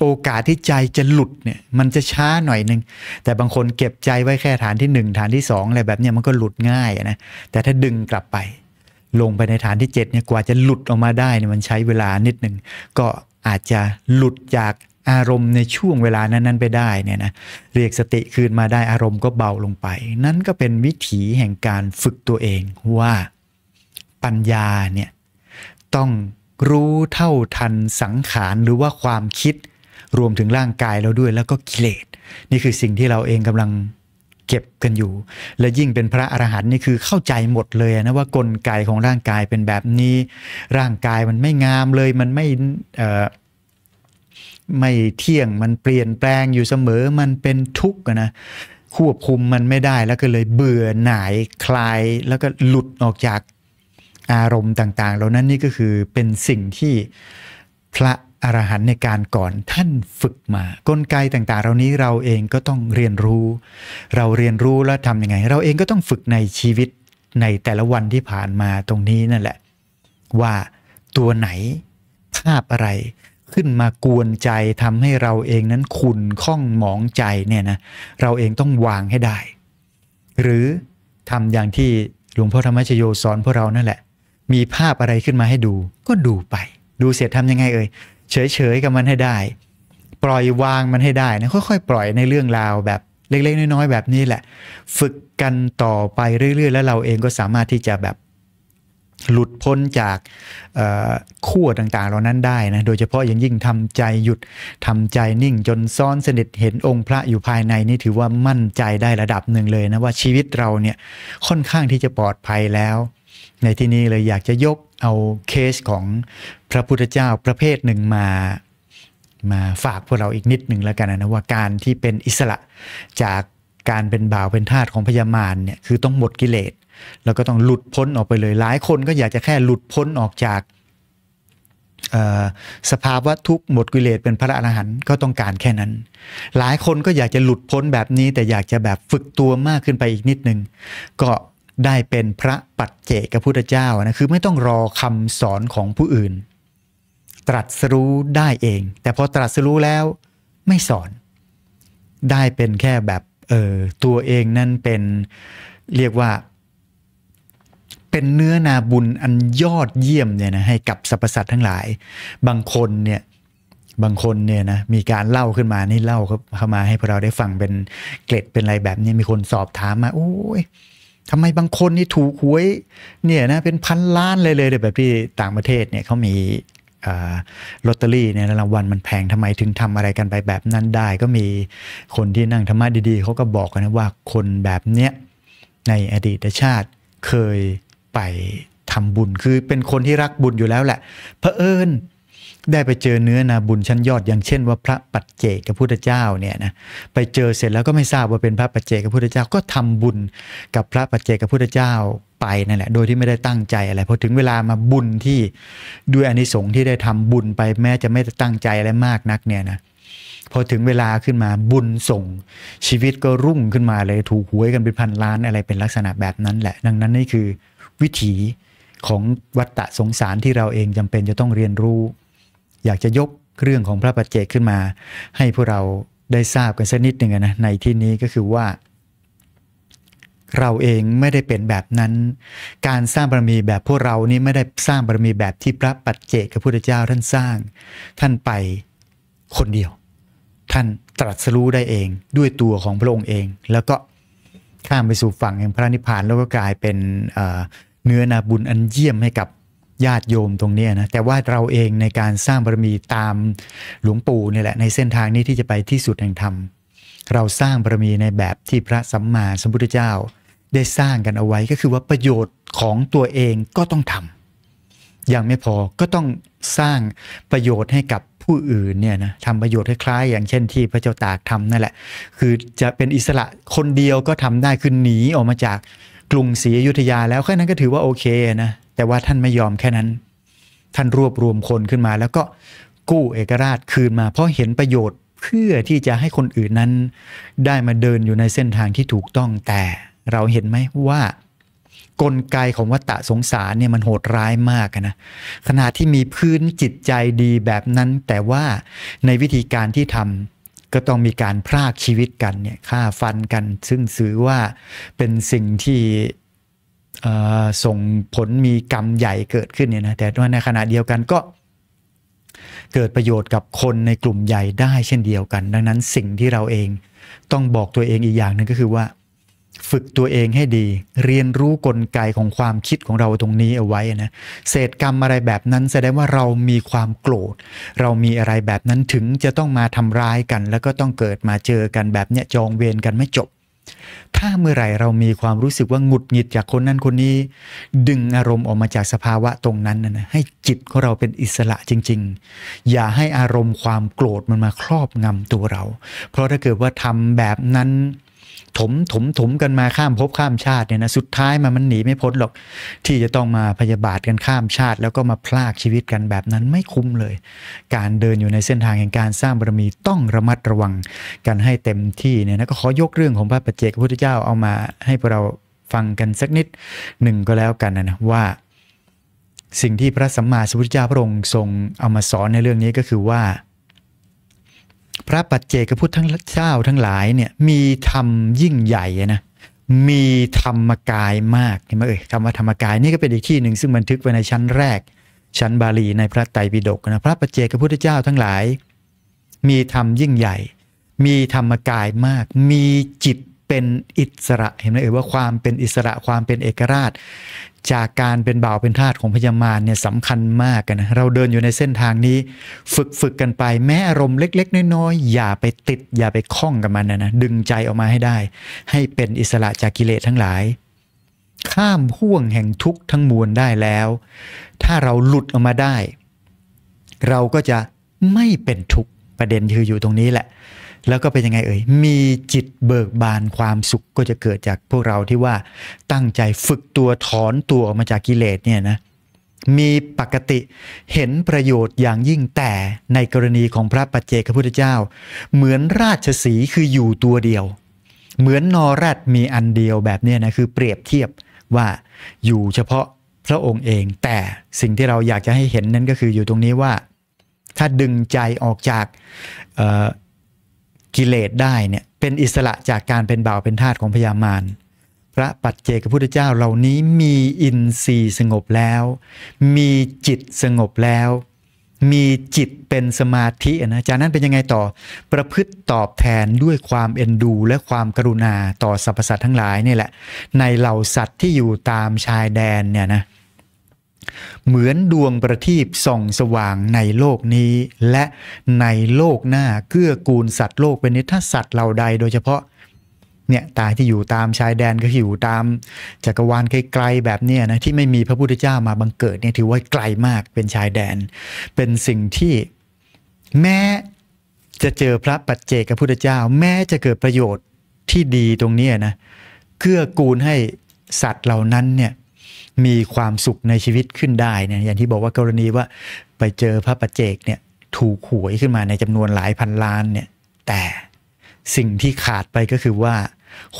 โอกาสที่ใจจะหลุดเนี่ยมันจะช้าหน่อยหนึ่งแต่บางคนเก็บใจไว้แค่ฐานที่หนึ่งฐานที่สองอะไรแบบเนี้ยมันก็หลุดง่ายนะแต่ถ้าดึงกลับไปลงไปในฐานที่7เนี่ยกว่าจะหลุดออกมาได้เนี่ยมันใช้เวลานิดหนึ่งก็อาจจะหลุดจากอารมณ์ในช่วงเวลานั้นๆ ไปได้เนี่ยนะเรียกสติคืนมาได้อารมณ์ก็เบาลงไป นั่นก็เป็นวิถีแห่งการฝึกตัวเองว่าปัญญาเนี่ยต้องรู้เท่าทันสังขาร หรือว่าความคิดรวมถึงร่างกายเราด้วย แล้วก็กิเลสนี่คือสิ่งที่เราเองกำลังเก็บกันอยู่และยิ่งเป็นพระอรหันต์นี่คือเข้าใจหมดเลยนะว่ากลไกของร่างกายเป็นแบบนี้ ร่างกายมันไม่งามเลยมันไม่ไม่เที่ยงมันเปลี่ยนแปลงอยู่เสมอมันเป็นทุกข์นะควบคุมมันไม่ได้แล้วก็เลยเบื่อหน่ายคลายแล้วก็หลุดออกจากอารมณ์ต่าง ๆ เหล่านั้นนี่ก็คือเป็นสิ่งที่พระอรหันในการก่อนท่านฝึกมา กลไกต่าง ๆ เหล่านี้เราเองก็ต้องเรียนรู้ เราเรียนรู้แล้วทำยังไง เราเองก็ต้องฝึกในชีวิตในแต่ละวันที่ผ่านมาตรงนี้นั่นแหละ ว่าตัวไหนภาพอะไรขึ้นมากวนใจทำให้เราเองนั้นขุนข้องหมองใจเนี่ยนะเราเองต้องวางให้ได้ หรือทำอย่างที่หลวงพ่อธรรมชโยสอนพวกเรานั่นแหละ มีภาพอะไรขึ้นมาให้ดูก็ดูไปดูเสร็จทำยังไงเอ่ยเฉย ๆกับมันให้ได้ ปล่อยวางมันให้ได้นะค่อย ๆ ปล่อยในเรื่องราวแบบเล็กๆน้อยๆ แบบนี้แหละ ฝึกกันต่อไปเรื่อยๆ แล้วเราเองก็สามารถที่จะแบบหลุดพ้นจากขั้วต่าง ๆ เหล่านั้นได้นะโดยเฉพาะอย่างยิ่งทำใจหยุดทำใจนิ่ง จนซ่อนสนิทเห็นองค์พระอยู่ภายในนี่ถือว่ามั่นใจได้ระดับหนึ่งเลยนะว่าชีวิตเราเนี่ยค่อนข้างที่จะปลอดภัยแล้วในที่นี้เลยอยากจะยกเอาเคสของพระพุทธเจ้าประเภทหนึ่งมามาฝากพวกเราอีกนิดหนึ่งแล้วกันนะว่าการที่เป็นอิสระจากการเป็นบ่าว เป็นทาสของพญามารเนี่ยคือต้องหมดกิเลส แล้วก็ต้องหลุดพ้นออกไปเลย หลายคนก็อยากจะแค่หลุดพ้นออกจากสภาวะทุกข์หมดกิเลสเป็นพระอรหันต์ก็ต้องการแค่นั้น หลายคนก็อยากจะหลุดพ้นแบบนี้แต่อยากจะแบบฝึกตัวมากขึ้นไปอีกนิดนึงก็ได้เป็นพระปัจเจกพุทธเจ้านะคือไม่ต้องรอคำสอนของผู้อื่น ตรัสรู้ได้เอง แต่พอตรัสรู้แล้วไม่สอน ได้เป็นแค่แบบเออตัวเองนั่นเป็นเรียกว่าเป็นเนื้อนาบุญอันยอดเยี่ยมเนี่ยนะให้กับสรรพสัตว์ทั้งหลาย บางคนเนี่ยบางคนเนี่ยนะมีการเล่าขึ้นมานี่เล่าเข้ามาให้พวกเราได้ฟังเป็นเกล็ดเป็นอะไรแบบนี้มีคนสอบถามมาโอ้ยทำไมบางคนนี่ถูกหวยเนี่ยนะเป็นพันล้านเลยเลยแบบที่ต่างประเทศเนี่ยเขามีลอตเตอรี่เนี่ยรางวัลมันแพงทำไมถึงทำอะไรกันไปแบบนั้นได้ ก็มีคนที่นั่งธรรมะดีๆ เขาก็บอกกันนะว่าคนแบบเนี้ยในอดีตชาติเคยไปทำบุญคือเป็นคนที่รักบุญอยู่แล้วแหละเพอเอิญได้ไปเจอเนื้อนาบุญชั้นยอด อย่างเช่นว่าพระปัจเจกระพุทธเจ้าเนี่ยนะไปเจอเสร็จแล้วก็ไม่ทราบว่าเป็นพระปัจเจกระพุทธเจ้าก็ทำบุญ กับพระปัจเจกระพุทธเจ้าไปนั่นแหละโดยที่ไม่ได้ตั้งใจอะไรพอถึงเวลามาบุญที่ด้วยอนิสงส์ที่ได้ทำบุญไปแม้จะไม่ได้ตั้งใจอะไรมากนักเนี่ยนะพอถึงเวลาขึ้นมาบุญส่ง ชีวิตก็รุ่งขึ้นมาเลยถูกหวยกันเป็นพันล้านอะไรเป็นลักษณะแบบนั้นแหละ ดังนั้นนี่คือวิถีของวัตตะสงสารที่เราเองจำเป็นจะต้องเรียนรู้อยากจะยกเรื่องของพระปัจเจกขึ้นมา ให้พวกเราได้ทราบกันสักนิดหนึ่งนะในที่นี้ก็คือว่า เราเองไม่ได้เป็นแบบนั้น การสร้างบารมีแบบพวกเรานี้ไม่ได้สร้างบารมีแบบที่พระปัจเจกพระพุทธเจ้าท่านสร้าง ท่านไปคนเดียว ท่านตรัสรู้ได้เองด้วยตัวของพระองค์เอง แล้วก็ข้ามไปสู่ฝั่งแห่งพระนิพพานแล้วก็กลายเป็นเนื้อนาบุญอันเยี่ยมให้กับญาติโยมตรงนี้นะแต่ว่าเราเองในการสร้างบารมีตามหลวงปู่นี่แหละในเส้นทางนี้ที่จะไปที่สุดแห่งธรรมเราสร้างบารมีในแบบที่พระสัมมาสัมพุทธเจ้า ได้สร้างกันเอาไว้ก็คือว่าประโยชน์ของตัวเองก็ต้องทำอย่างไม่พอก็ต้องสร้างประโยชน์ให้กับผู้อื่นเนี่ยนะทำประโยชน์คล้ายๆอย่างเช่นที่พระเจ้าตากทำนั่นแหละคือจะเป็นอิสระคนเดียวก็ทำได้คือหนีออกมาจากกรุงศรีอยุธยาแล้วแค่นั้นก็ถือว่าโอเคนะแต่ว่าท่านไม่ยอมแค่นั้น ท่านรวบรวมคนขึ้นมา แล้วก็กู้เอกราชคืนมา เพราะเห็นประโยชน์เพื่อที่จะให้คนอื่นนั้น ได้มาเดินอยู่ในเส้นทางที่ถูกต้องแต่เราเห็นไหมว่า กลไกของวัตะสงสารเนี่ยมันโหดร้ายมากนะขณะที่มีพื้นจิตใจดีแบบนั้น แต่ว่าในวิธีการที่ทำก็ต้องมีการพรากชีวิตกันเนี่ยฆ่าฟันกัน ซึ่งถือว่าเป็นสิ่งที่ส่งผลมีกรรมใหญ่เกิดขึ้นเนี่ยนะแต่ว่าในขณะเดียวกันก็เกิดประโยชน์กับคนในกลุ่มใหญ่ได้เช่นเดียวกัน ดังนั้นสิ่งที่เราเองต้องบอกตัวเองอีกอย่างหนึ่งก็คือว่าฝึกตัวเองให้ดี เรียนรู้กลไกของความคิดของเราตรงนี้เอาไว้นะเศษกรรมอะไรแบบนั้นแสดงว่าเรามีความโกรธ เรามีอะไรแบบนั้นถึงจะต้องมาทำร้ายกัน แล้วก็ต้องเกิดมาเจอกันแบบเนี้ยจองเวรกันไม่จบ ถ้าเมื่อไหร่เรามีความรู้สึกว่าหงุดหงิดจากคนนั้นคนนี้ ดึงอารมณ์ออกมาจากสภาวะตรงนั้นนะให้จิตของเราเป็นอิสระจริง ๆ อย่าให้อารมณ์ความโกรธมันมาครอบงำตัวเรา เพราะถ้าเกิดว่าทำแบบนั้นถมถมถมกันมาข้ามภพข้ามชาติเนี่ยนะสุดท้ายมามันหนีไม่พ้นหรอกที่จะต้องมาพยาบาทกันข้ามชาติ แล้วก็มาพลากชีวิตกันแบบนั้น ไม่คุ้มเลย การเดินอยู่ในเส้นทางแห่งการสร้างบารมีต้องระมัดระวังกันให้เต็มที่เนี่ยนะก็ขอยกเรื่องของพระปัจเจกพุทธเจ้าเอามา ให้พวกเราฟังกันสักนิดหนึ่งก็แล้วกันนะว่า สิ่งที่พระสัมมาสัมพุทธเจ้าพระองค์ทรงเอามาสอนในเรื่องนี้ก็คือว่าพระปัจเจกพุทธทั้งเจ้าทั้งหลายเนี่ยมีธรรมยิ่งใหญ่นะมีธรรมกายมากเห็นไหมเอ่ยคำว่าธรรมกายนี่ก็เป็นอีกที่หนึ่งซึ่งบันทึกไว้ในชั้นแรกชั้นบาลีในพระไตรปิฎกนะพระปัจเจกพุทธเจ้าทั้งหลาย มีธรรมยิ่งใหญ่ มีธรรมกายมาก มีจิตเป็นอิสระเห็นไหมเอ่ยว่าความเป็นอิสระความเป็นเอกราช จากการเป็นบ่าวเป็นทาสของพญามารเนี่ยสำคัญมากนะ เราเดินอยู่ในเส้นทางนี้ ฝึกฝึกกันไป แม้อารมณ์เล็ก ๆน้อยๆอย่าไปติดอย่าไปคล้องกับมันนะนะดึงใจออกมาให้ได้ ให้เป็นอิสระจากกิเลสทั้งหลาย ข้ามห่วงแห่งทุกข์ทั้งมวลได้แล้ว ถ้าเราหลุดออกมาได้ เราก็จะไม่เป็นทุกข์ประเด็นคืออยู่ตรงนี้แหละแล้วก็เป็นยังไงเอ่ย มีจิตเบิกบานความสุขก็จะเกิดจากพวกเราที่ว่าตั้งใจฝึกตัวถอนตัวออกมาจากกิเลสเนี่ยนะ มีปกติเห็นประโยชน์อย่างยิ่งแต่ในกรณีของพระปัจเจกพุทธเจ้า เหมือนราชสีคืออยู่ตัวเดียว เหมือนนอรัตมีอันเดียวแบบนี้นะคือเปรียบเทียบว่าอยู่เฉพาะพระองค์เองแต่สิ่งที่เราอยากจะให้เห็นนั้นก็คืออยู่ตรงนี้ว่าถ้าดึงใจออกจากกิเลสได้เนี่ยเป็นอิสระจากการเป็นบ่าวเป็นทาสของพญามารพระปัจเจกพุทธเจ้าเหล่านี้มีอินทรีย์สงบแล้ว มีจิตสงบแล้ว มีจิตเป็นสมาธินะจากนั้นเป็นยังไงต่อประพฤติตอบแทนด้วยความเอ็นดูและความกรุณาต่อสรรพสัตว์ทั้งหลายนี่แหละในเหล่าสัตว์ที่อยู่ตามชายแดนเนี่ยนะเเหมือนดวงประทีปส่องสว่างในโลกนี้ และในโลกหน้าเกื้อกูลสัตว์โลกเป็นนิถ้าสัตว์เหล่าใดโดยเฉพาะเนี่ยตายที่อยู่ตามชายแดนก็อยู่ตามจักรวาลไกลๆแบบเนี้ยนะที่ไม่มีพระพุทธเจ้ามาบังเกิดเนี่ยถือว่าไกลมากเป็นชายแดน เป็นสิ่งที่แม้ จะเจอพระปัจเจกพุทธเจ้า แม้จะเกิดประโยชน์ที่ดีตรงนี้นะเกื้อกูลให้สัตว์เหล่านั้นเนี่ยมีความสุขในชีวิตขึ้นได้เนี่ยอย่างที่บอกว่ากรณีว่าไปเจอพระประเจกเนี่ยถูกหวยขึ้นมาในจำนวนหลายพันล้านเนี่ยแต่สิ่งที่ขาดไปก็คือว่า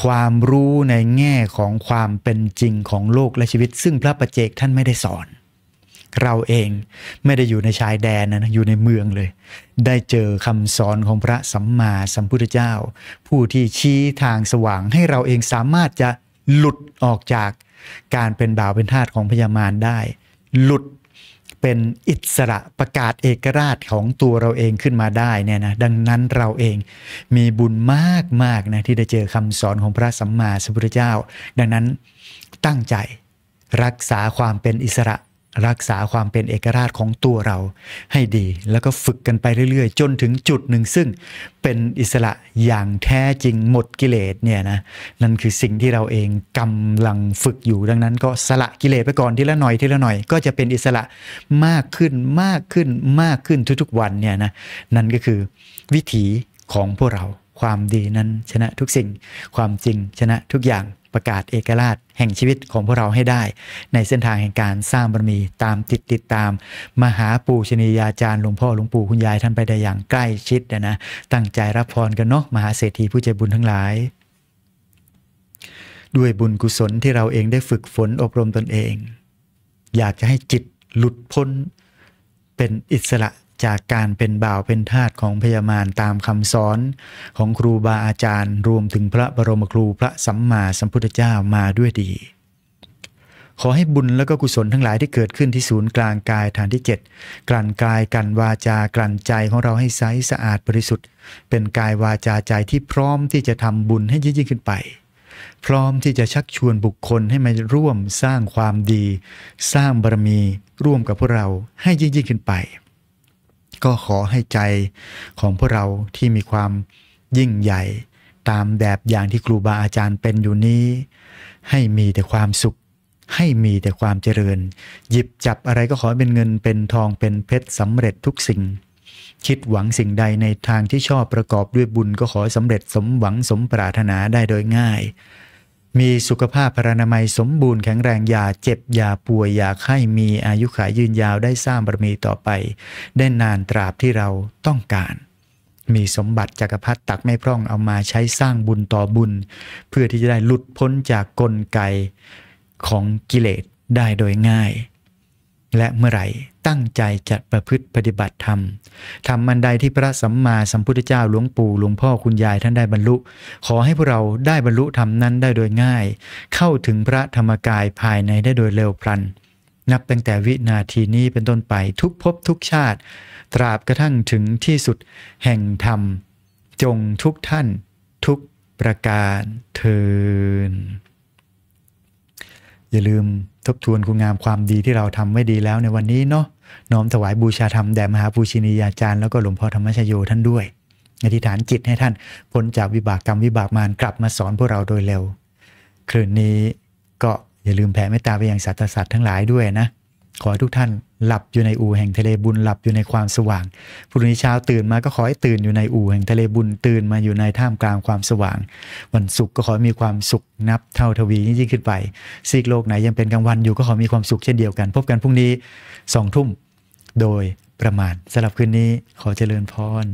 ความรู้ในแง่ของความเป็นจริงของโลกและชีวิต ซึ่งพระประเจกท่านไม่ได้สอน เราเองไม่ได้อยู่ในชายแดนนะอยู่ในเมืองเลย ได้เจอคำสอนของพระสัมมาสัมพุทธเจ้า ผู้ที่ชี้ทางสว่างให้เราเองสามารถจะหลุดออกจากการเป็นบ่าวเป็นทาสของพญามารได้ หลุดเป็นอิสระประกาศเอกราชของตัวเราเองขึ้นมาได้เนี่ยนะดังนั้นเราเองมีบุญมากมากนะที่ได้เจอคำสอนของพระสัมมาสัมพุทธเจ้า ดังนั้นตั้งใจรักษาความเป็นอิสระรักษาความเป็นเอกราชของตัวเราให้ดีแล้วก็ฝึกกันไปเรื่อยๆ จนถึงจุดหนึ่ง ซึ่งเป็นอิสระอย่างแท้จริงหมดกิเลสเนี่ยนะนั่นคือสิ่งที่เราเองกำลังฝึกอยู่ดังนั้น ก็สละกิเลสไปก่อนทีละหน่อยทีละหน่อย ก็จะเป็นอิสระมากขึ้นมากขึ้นมากขึ้นทุกๆวันเนี่ยนะนั่นก็คือวิถีของพวกเราความดีนั้นชนะทุกสิ่งความจริงชนะทุกอย่างประกาศเอกราชแห่งชีวิตของพวกเราให้ได้ ในเส้นทางแห่งการสร้างบารมีตามติดติดตาม มหาปูชนียาจารย์หลวงพ่อหลวงปู่คุณยายท่านไปได้อย่างใกล้ชิดนะ ตั้งใจรับพรกันเนาะมหาเศรษฐีผู้ใจบุญทั้งหลาย ด้วยบุญกุศลที่เราเองได้ฝึกฝนอบรมตนเอง อยากจะให้จิตหลุดพ้นเป็นอิสระจากการเป็นบ่าวเป็นทาสของพญามารตามคำสอนของครูบาอาจารย์รวมถึงพระบรมครูพระสัมมาสัมพุทธเจ้ามาด้วยดี ขอให้บุญและก็กุศลทั้งหลายที่เกิดขึ้นที่ศูนย์กลางกายฐานที่ 7 กลั่นกายกลั่นวาจากลั่นใจของเราให้ใสสะอาดบริสุทธิ์ เป็นกายวาจาใจที่พร้อมที่จะทำบุญให้ยิ่งขึ้นไป พร้อมที่จะชักชวนบุคคลให้มาร่วมสร้างความดี สร้างบารมีร่วมกับพวกเราให้ยิ่งขึ้นไปก็ขอให้ใจของพวกเราที่มีความยิ่งใหญ่ ตามแบบอย่างที่ครูบาอาจารย์เป็นอยู่นี้ ให้มีแต่ความสุข ให้มีแต่ความเจริญ หยิบจับอะไรก็ขอเป็นเงิน เป็นทองเป็นเพชรสำเร็จทุกสิ่ง คิดหวังสิ่งใดในทางที่ชอบประกอบด้วยบุญก็ขอสำเร็จสมหวังสมปรารถนาได้โดยง่ายมีสุขภาพพรรณนามยสมบูรณ์แข็งแรง อย่าเจ็บ อย่าป่วย อย่าไข้ มีอายุขายยืนยาวได้สร้างบารมีต่อไป ได้นานตราบที่เราต้องการ มีสมบัติจักรพรรดิตักไม่พร่องเอามาใช้สร้างบุญต่อบุญ เพื่อที่จะได้หลุดพ้นจากกลไกของกิเลสได้โดยง่ายและเมื่อไหร่ตั้งใจจะประพฤติปฏิบัติธรรมทำมันใดที่พระสัมมาสัมพุทธเจ้าหลวงปู่หลวงพ่อคุณยายท่านได้บรรลุ ขอให้พวกเราได้บรรลุธรรมนั้นได้โดยง่าย เข้าถึงพระธรรมกายภายในได้โดยเร็วพลัน นับตั้งแต่วินาทีนี้เป็นต้นไปทุกภพทุกชาติ ตราบกระทั่งถึงที่สุดแห่งธรรม จงทุกท่าน ทุกประการเทินอย่าลืมทบทวนคุณงามความดีที่เราทำไม่ดีแล้วในวันนี้เนาะน้อมถวายบูชาธรรม แด่มหาปูชินียาจารย์แล้วก็หลวงพ่อธรรมชโยท่านด้วยอธิษฐานจิตให้ท่านพ้นจากวิบากกรรมวิบากมารกลับมาสอนพวกเราโดยเร็วคืนนี้ก็อย่าลืมแผ่เมตตาไปยังสัตว์สัตว์ทั้งหลายด้วยนะขอให้ทุกท่านหลับอยู่ในอู่แห่งทะเลบุญหลับอยู่ในความสว่างพรุ่งนี้เช้าตื่นมาก็ขอให้ตื่นอยู่ในอู่แห่งทะเลบุญตื่นมาอยู่ในท่ามกลางความสว่าง วันศุกร์ก็ขอมีความสุขนับเท่าทวียิ่งขึ้นไป ซีกโลกไหนยังเป็นกลางวันอยู่ก็ขอมีความสุขเช่นเดียวกัน พบกันพรุ่งนี้สองทุ่มโดยประมาณสำหรับคืนนี้ขอเจริญพร